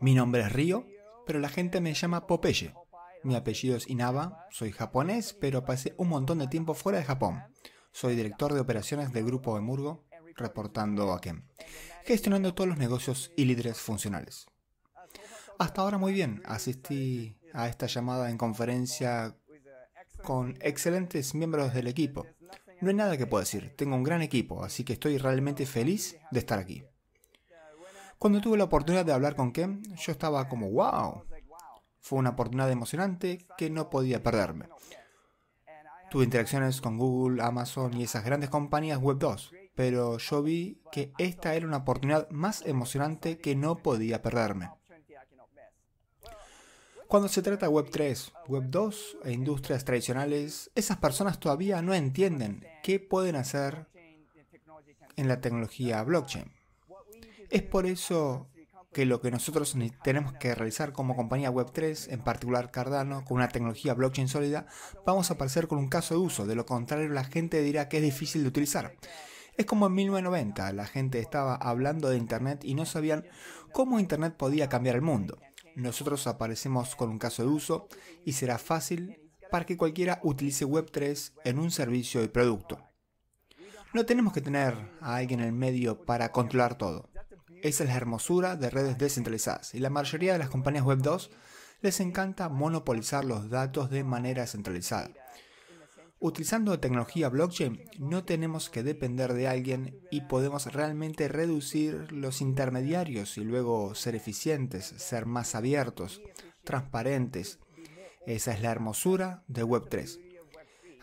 Mi nombre es Río, pero la gente me llama Popeye. Mi apellido es Inaba, soy japonés, pero pasé un montón de tiempo fuera de Japón. Soy director de operaciones del grupo Emurgo, reportando a Ken, gestionando todos los negocios y líderes funcionales. Hasta ahora muy bien, asistí a esta llamada en conferencia con excelentes miembros del equipo. No hay nada que pueda decir, tengo un gran equipo, así que estoy realmente feliz de estar aquí. Cuando tuve la oportunidad de hablar con Ken, yo estaba como, wow. Fue una oportunidad emocionante que no podía perderme. Tuve interacciones con Google, Amazon y esas grandes compañías Web 2, pero yo vi que esta era una oportunidad más emocionante que no podía perderme. Cuando se trata de Web 3, Web 2 e industrias tradicionales, esas personas todavía no entienden qué pueden hacer en la tecnología blockchain. Es por eso que lo que nosotros tenemos que realizar como compañía Web3, en particular Cardano, con una tecnología blockchain sólida, vamos a aparecer con un caso de uso, de lo contrario la gente dirá que es difícil de utilizar. Es como en 1990, la gente estaba hablando de Internet y no sabían cómo Internet podía cambiar el mundo. Nosotros aparecemos con un caso de uso y será fácil para que cualquiera utilice Web3 en un servicio y producto. No tenemos que tener a alguien en el medio para controlar todo. Esa es la hermosura de redes descentralizadas y la mayoría de las compañías Web 2 les encanta monopolizar los datos de manera centralizada. Utilizando tecnología blockchain no tenemos que depender de alguien y podemos realmente reducir los intermediarios y luego ser eficientes, ser más abiertos, transparentes. Esa es la hermosura de Web3.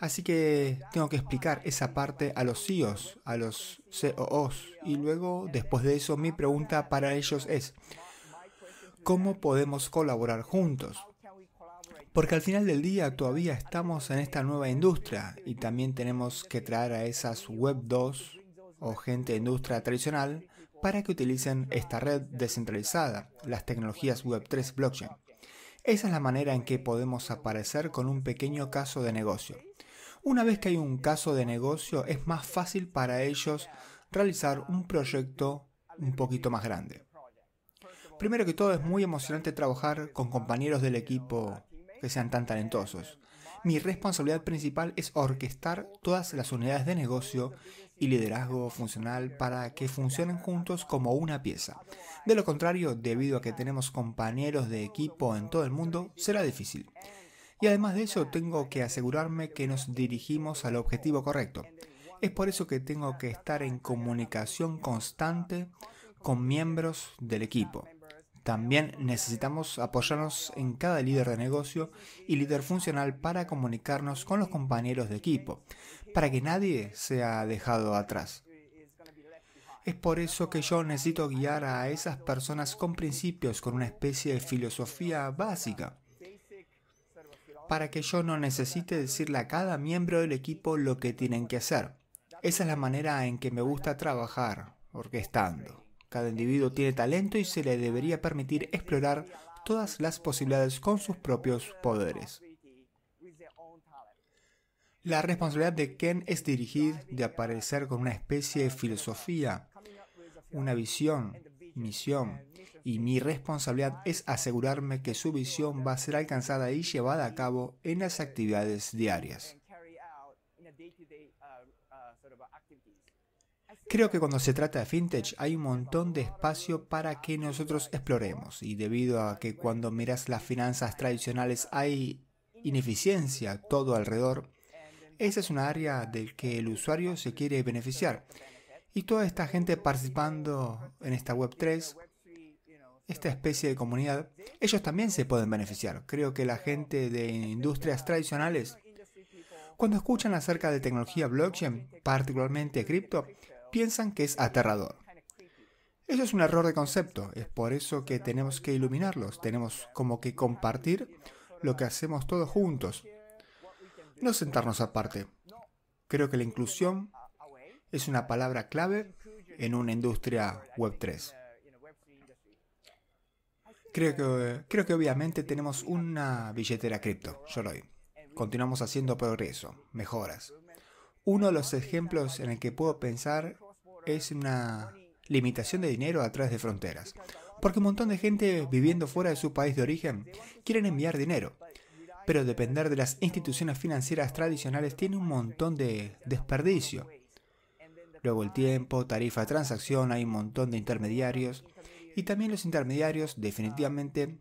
Así que tengo que explicar esa parte a los CEOs, a los COOs. Y luego, después de eso, mi pregunta para ellos es, ¿cómo podemos colaborar juntos? Porque al final del día todavía estamos en esta nueva industria y también tenemos que traer a esas Web 2 o gente de industria tradicional para que utilicen esta red descentralizada, las tecnologías Web 3 blockchain. Esa es la manera en que podemos aparecer con un pequeño caso de negocio. Una vez que hay un caso de negocio, es más fácil para ellos realizar un proyecto un poquito más grande. Primero que todo, es muy emocionante trabajar con compañeros del equipo que sean tan talentosos. Mi responsabilidad principal es orquestar todas las unidades de negocio y liderazgo funcional para que funcionen juntos como una pieza. De lo contrario, debido a que tenemos compañeros de equipo en todo el mundo, será difícil. Y además de eso, tengo que asegurarme que nos dirigimos al objetivo correcto. Es por eso que tengo que estar en comunicación constante con miembros del equipo. También necesitamos apoyarnos en cada líder de negocio y líder funcional para comunicarnos con los compañeros de equipo, para que nadie sea dejado atrás. Es por eso que yo necesito guiar a esas personas con principios, con una especie de filosofía básica para que yo no necesite decirle a cada miembro del equipo lo que tienen que hacer. Esa es la manera en que me gusta trabajar, orquestando. Cada individuo tiene talento y se le debería permitir explorar todas las posibilidades con sus propios poderes. La responsabilidad de Ken es dirigir, de aparecer con una especie de filosofía, una visión, misión, y mi responsabilidad es asegurarme que su visión va a ser alcanzada y llevada a cabo en las actividades diarias. Creo que cuando se trata de fintech hay un montón de espacio para que nosotros exploremos y debido a que cuando miras las finanzas tradicionales hay ineficiencia todo alrededor, esa es una área del que el usuario se quiere beneficiar. Y toda esta gente participando en esta Web3 esta especie de comunidad, ellos también se pueden beneficiar. Creo que la gente de industrias tradicionales, cuando escuchan acerca de tecnología blockchain, particularmente cripto, piensan que es aterrador. Eso es un error de concepto, es por eso que tenemos que iluminarlos, tenemos como que compartir lo que hacemos todos juntos, no sentarnos aparte. Creo que la inclusión es una palabra clave en una industria Web 3. Creo que, creo que obviamente tenemos una billetera cripto, hoy Continuamos haciendo progreso, mejoras. Uno de los ejemplos en el que puedo pensar es una limitación de dinero a través de fronteras. Porque un montón de gente viviendo fuera de su país de origen quieren enviar dinero. Pero depender de las instituciones financieras tradicionales tiene un montón de desperdicio. Luego el tiempo, tarifa de transacción, hay un montón de intermediarios. Y también los intermediarios definitivamente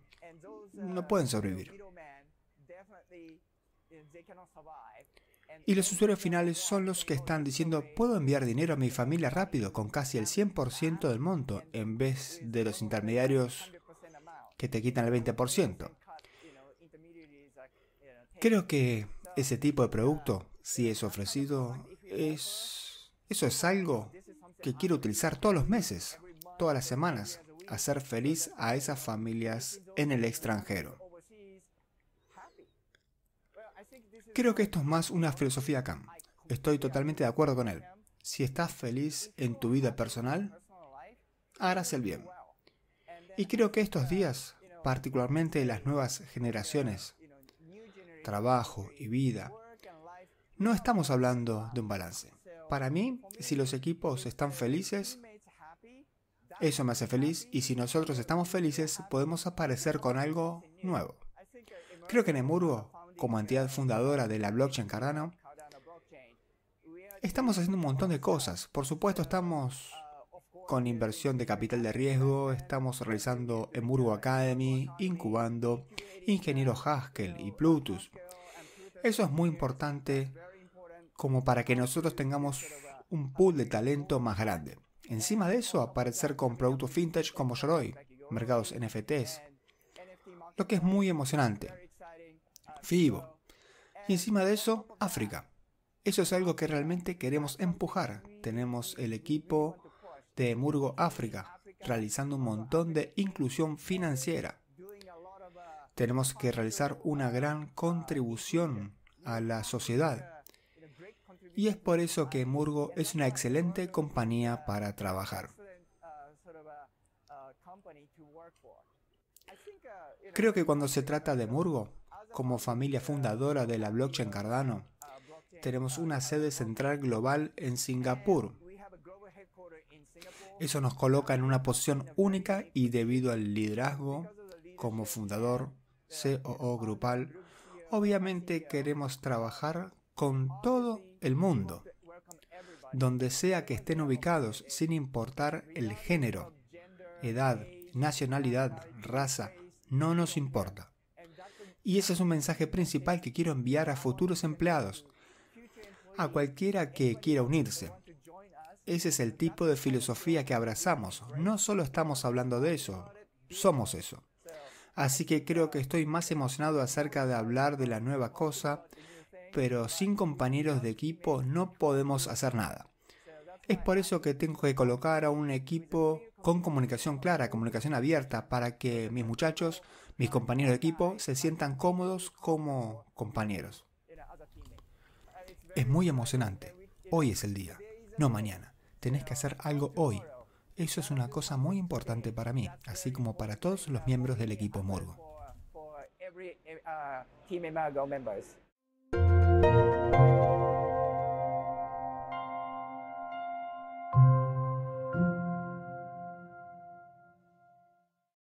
no pueden sobrevivir. Y los usuarios finales son los que están diciendo, puedo enviar dinero a mi familia rápido con casi el 100% del monto, en vez de los intermediarios que te quitan el 20%. Creo que ese tipo de producto, si es ofrecido, es, eso es algo que quiero utilizar todos los meses, todas las semanas, hacer feliz a esas familias en el extranjero. Creo que esto es más una filosofía Kant. Estoy totalmente de acuerdo con él. Si estás feliz en tu vida personal, harás el bien. Y creo que estos días, particularmente las nuevas generaciones, trabajo y vida, no estamos hablando de un balance. Para mí, si los equipos están felices, eso me hace feliz y si nosotros estamos felices podemos aparecer con algo nuevo. Creo que en EMURGO, como entidad fundadora de la blockchain Cardano, estamos haciendo un montón de cosas. Por supuesto estamos con inversión de capital de riesgo, estamos realizando Emurgo Academy, incubando, ingeniero Haskell y Plutus. Eso es muy importante como para que nosotros tengamos un pool de talento más grande. Encima de eso, aparecer con productos vintage como Yoroi, mercados NFTs, lo que es muy emocionante. FIBO. Y encima de eso, África. Eso es algo que realmente queremos empujar. Tenemos el equipo de Murgo África realizando un montón de inclusión financiera. Tenemos que realizar una gran contribución a la sociedad y es por eso que Murgo es una excelente compañía para trabajar. Creo que cuando se trata de Murgo, como familia fundadora de la blockchain Cardano, tenemos una sede central global en Singapur. Eso nos coloca en una posición única y debido al liderazgo como fundador, COO grupal, obviamente queremos trabajar con todo el mundo, donde sea que estén ubicados, sin importar el género, edad, nacionalidad, raza, no nos importa. Y ese es un mensaje principal que quiero enviar a futuros empleados, a cualquiera que quiera unirse. Ese es el tipo de filosofía que abrazamos. No solo estamos hablando de eso, somos eso. Así que creo que estoy más emocionado acerca de hablar de la nueva cosa, pero sin compañeros de equipo no podemos hacer nada. Es por eso que tengo que colocar a un equipo con comunicación clara, comunicación abierta, para que mis muchachos, mis compañeros de equipo, se sientan cómodos como compañeros. Es muy emocionante. Hoy es el día, no mañana. Tenés que hacer algo hoy. Eso es una cosa muy importante para mí, así como para todos los miembros del equipo Morgo. Thank you.